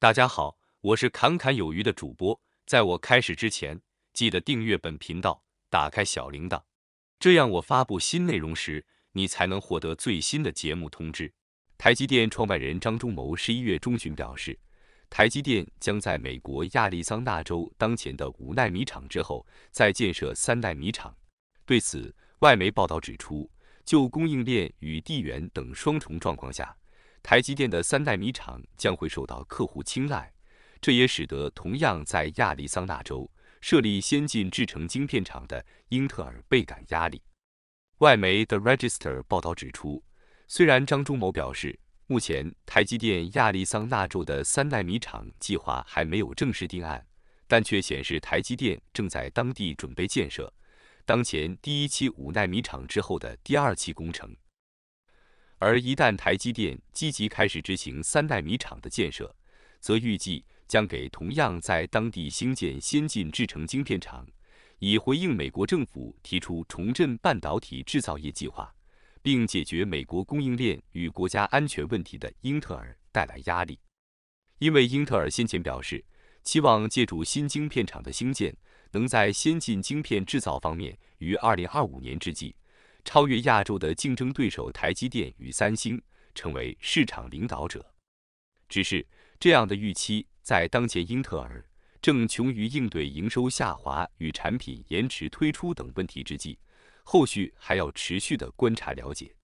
大家好，我是侃侃有余的主播。在我开始之前，记得订阅本频道，打开小铃铛，这样我发布新内容时，你才能获得最新的节目通知。台积电创办人张忠谋十一月中旬表示，台积电将在美国亚利桑那州当前的五纳米厂之后，再建设三纳米厂。对此，外媒报道指出，就供应链与地缘等双重状况下。台积电的三纳米厂将会受到客户青睐，这也使得同样在亚利桑那州设立先进制程晶片厂的英特尔倍感压力。外媒《The Register》报道指出，虽然张忠谋表示，目前台积电亚利桑那州的三纳米厂计划还没有正式定案，但却显示台积电正在当地准备建设当前第一期五纳米厂之后的第二期工程。而一旦台积电积极开始执行三代米厂的建设，则预计将给同样在当地兴建先进制程晶片厂，以回应美国政府提出重振半导体制造业计划，并解决美国供应链与国家安全问题的英特尔带来压力，因为英特尔先前表示，希望借助新晶片厂的兴建，能在先进晶片制造方面于二零二五年之际。超越亚洲的竞争对手台积电与三星成为市场领导者，只是这样的预期在当前英特尔正穷于应对营收下滑与产品延迟推出等问题之际，后续还要持续的观察了解。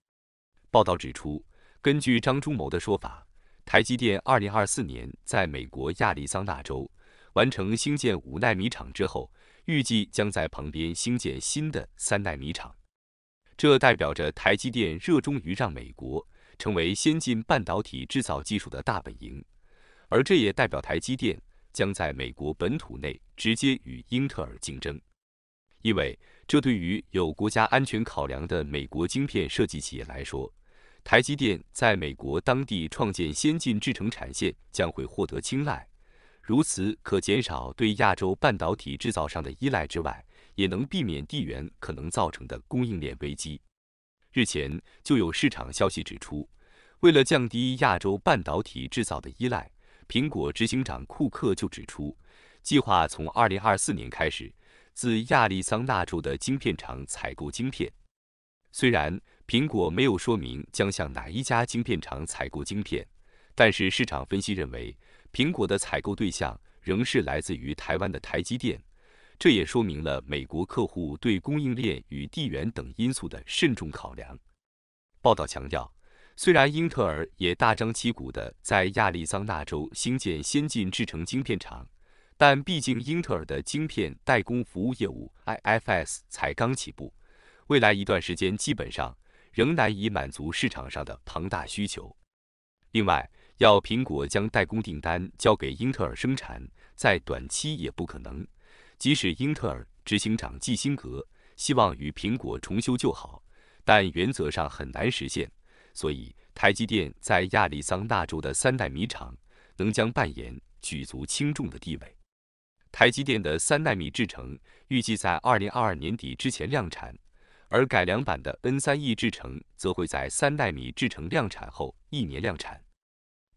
报道指出，根据张忠谋的说法，台积电2024年在美国亚利桑那州完成兴建五纳米厂之后，预计将在旁边兴建新的三纳米厂。这代表着台积电热衷于让美国成为先进半导体制造技术的大本营，而这也代表台积电将在美国本土内直接与英特尔竞争，因为这对于有国家安全考量的美国晶片设计企业来说，台积电在美国当地创建先进制程产线将会获得青睐，如此可减少对亚洲半导体制造商的依赖之外。也能避免地缘可能造成的供应链危机。日前就有市场消息指出，为了降低亚洲半导体制造的依赖，苹果执行长库克就指出，计划从2024年开始，自亚利桑那州的晶片厂采购晶片。虽然苹果没有说明将向哪一家晶片厂采购晶片，但是市场分析认为，苹果的采购对象仍是来自于台湾的台积电。这也说明了美国客户对供应链与地缘等因素的慎重考量。报道强调，虽然英特尔也大张旗鼓的在亚利桑那州兴建先进制程晶片厂，但毕竟英特尔的晶片代工服务业务 IFS 才刚起步，未来一段时间基本上仍难以满足市场上的庞大需求。另外，要苹果将代工订单交给英特尔生产，在短期也不可能。即使英特尔执行长基辛格希望与苹果重修旧好，但原则上很难实现。所以，台积电在亚利桑那州的三纳米厂能将扮演举足轻重的地位。台积电的三纳米制程预计在二零二二年底之前量产，而改良版的 N 三 E 制程则会在三纳米制程量产后一年量产。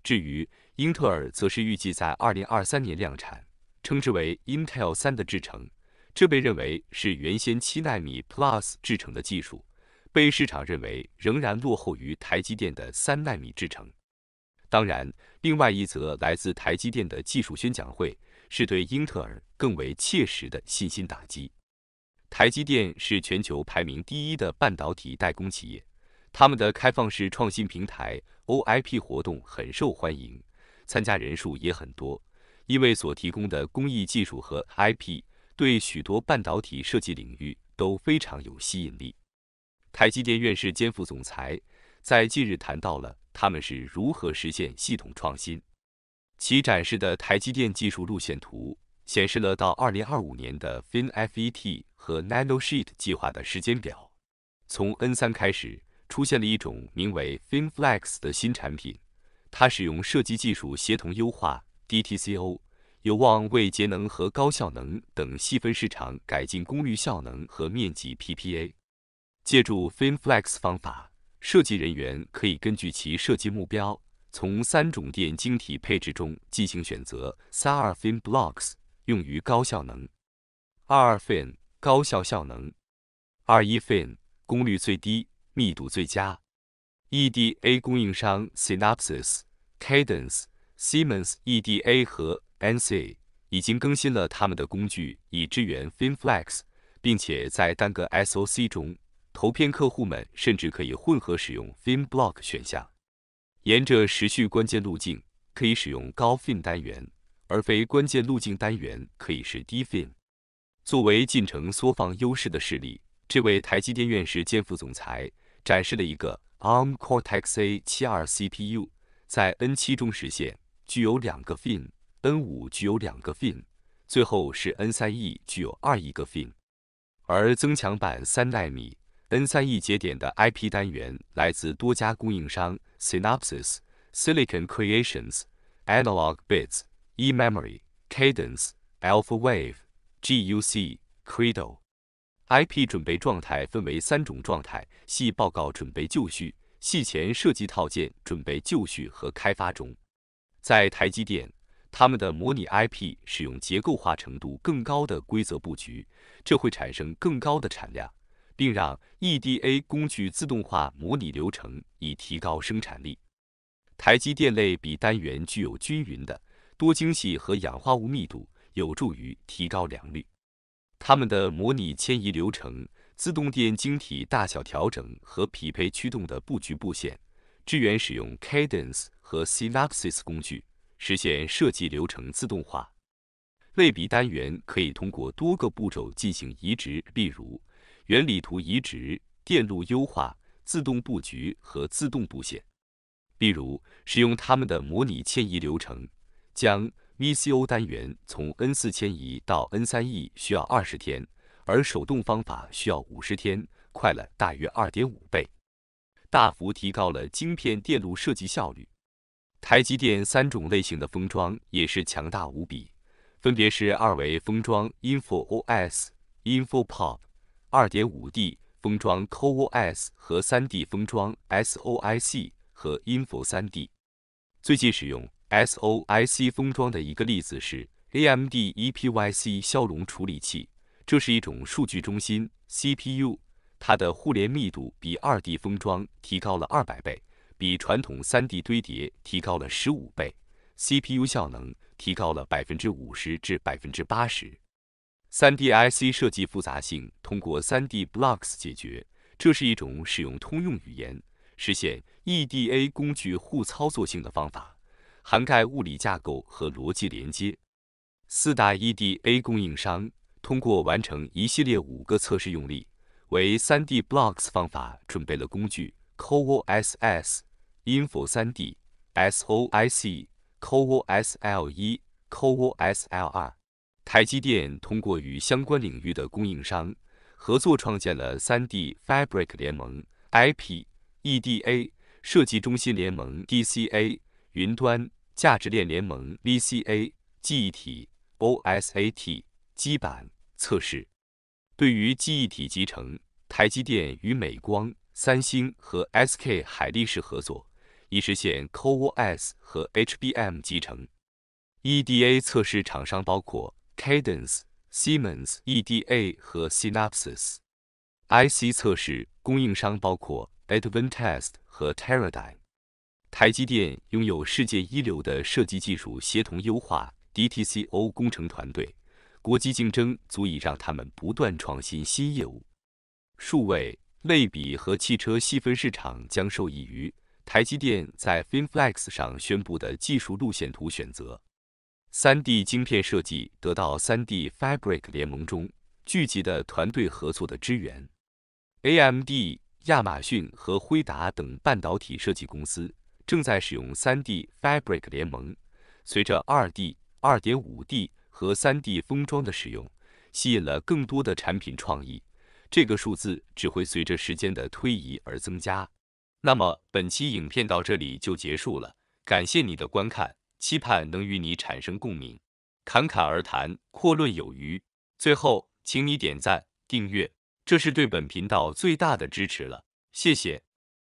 至于英特尔，则是预计在二零二三年量产。称之为 Intel 三的制程，这被认为是原先七纳米 Plus 制程的技术，被市场认为仍然落后于台积电的三纳米制程。当然，另外一则来自台积电的技术宣讲会，是对英特尔更为切实的信心打击。台积电是全球排名第一的半导体代工企业，他们的开放式创新平台 OIP 活动很受欢迎，参加人数也很多。因为所提供的工艺技术和 IP 对许多半导体设计领域都非常有吸引力。台积电院士兼副总裁在近日谈到了他们是如何实现系统创新。其展示的台积电技术路线图显示了到2025年的 FinFET 和 Nano Sheet 计划的时间表。从 N3 开始，出现了一种名为 FinFlex 的新产品，它使用设计技术协同优化。DTCO 有望为节能和高效能等细分市场改进功率效能和面积 PPA。借助 FinFlex 方法，设计人员可以根据其设计目标，从三种电晶体配置中进行选择：三二 Fin Blocks 用于高效能，二二 Fin 高效效能，二一 Fin 功率最低、密度最佳。EDA 供应商 Synopsys、Cadence。Siemens EDA 和 Nc 已经更新了他们的工具以支援 FinFlex，并且在单个 SOC 中，投片客户们甚至可以混合使用 FinBlock 选项。沿着时序关键路径，可以使用高 Fin 单元，而非关键路径单元可以是低 Fin。作为进程缩放优势的示例，这位台积电院士兼副总裁展示了一个 Arm Cortex A72 CPU 在 N7 中实现。具有两个 fin，n5 具有两个 fin，最后是 n3e 具有二亿个 fin，而增强版三代米 n3e 节点的 ip 单元来自多家供应商：synopsys、silicon creations、analog bits、e memory、cadence、alpha wave、guc、credo。ip 准备状态分为三种状态：系报告准备就绪，系前设计套件准备就绪和开发中。在台积电，他们的模拟 IP 使用结构化程度更高的规则布局，这会产生更高的产量，并让 EDA 工具自动化模拟流程以提高生产力。台积电类比单元具有均匀的多精细和氧化物密度，有助于提高良率。他们的模拟迁移流程自动电晶体大小调整和匹配驱动的布局布线。支援使用 Cadence 和 Synopsys 工具实现设计流程自动化。类比单元可以通过多个步骤进行移植，例如原理图移植、电路优化、自动布局和自动布线。例如，使用他们的模拟迁移流程，将 VCO 单元从 N4 迁移到 N3E 需要20天，而手动方法需要50天，快了大约2.5倍。大幅提高了晶片电路设计效率。台积电三种类型的封装也是强大无比，分别是二维封装 Infos, o Infopop, 二点五 D 封装 Coos 和三 D 封装 Soic 和 i n f o 三 D。最近使用 Soic 封装的一个例子是 AMD EPYC 消融处理器，这是一种数据中心 CPU。它的互联密度比 2D 封装提高了二百倍，比传统 3D 堆叠提高了十五倍，CPU 效能提高了百分之五十至百分之八十。3D IC 设计复杂性通过 3D Blocks 解决，这是一种使用通用语言实现 EDA 工具互操作性的方法，涵盖物理架构和逻辑连接。四大 EDA 供应商通过完成一系列五个测试用例。为 3D blocks 方法准备了工具：CoOSS Info3D SOC CoOSL1 CoOSL2。台积电通过与相关领域的供应商合作，创建了 3D Fabric 联盟、IPEDA 设计中心联盟、DCA 云端价值链联盟、VCA 记忆体 OSAT 基板测试。对于记忆体集成。台积电与美光、三星和 SK 海力士合作，以实现 CoWoS 和 HBM 集成。EDA 测试厂商包括 Cadence、Siemens、EDA 和 Synopsys。IC 测试供应商包括 Advantest 和 TeraDi。台积电拥有世界一流的设计技术协同优化 DTCO 工程团队，国际竞争足以让他们不断创新新业务。数位、类比和汽车细分市场将受益于台积电在 FinFlex 上宣布的技术路线图选择。三 D 晶片设计得到三 D Fabric 联盟中聚集的团队合作的支援。AMD、亚马逊和辉达等半导体设计公司正在使用三 D Fabric 联盟。随着二 D、二点五 D 和三 D 封装的使用，吸引了更多的产品创意。这个数字只会随着时间的推移而增加。那么本期影片到这里就结束了，感谢你的观看，期盼能与你产生共鸣。侃侃而谈，阔论有余。最后，请你点赞、订阅，这是对本频道最大的支持了，谢谢。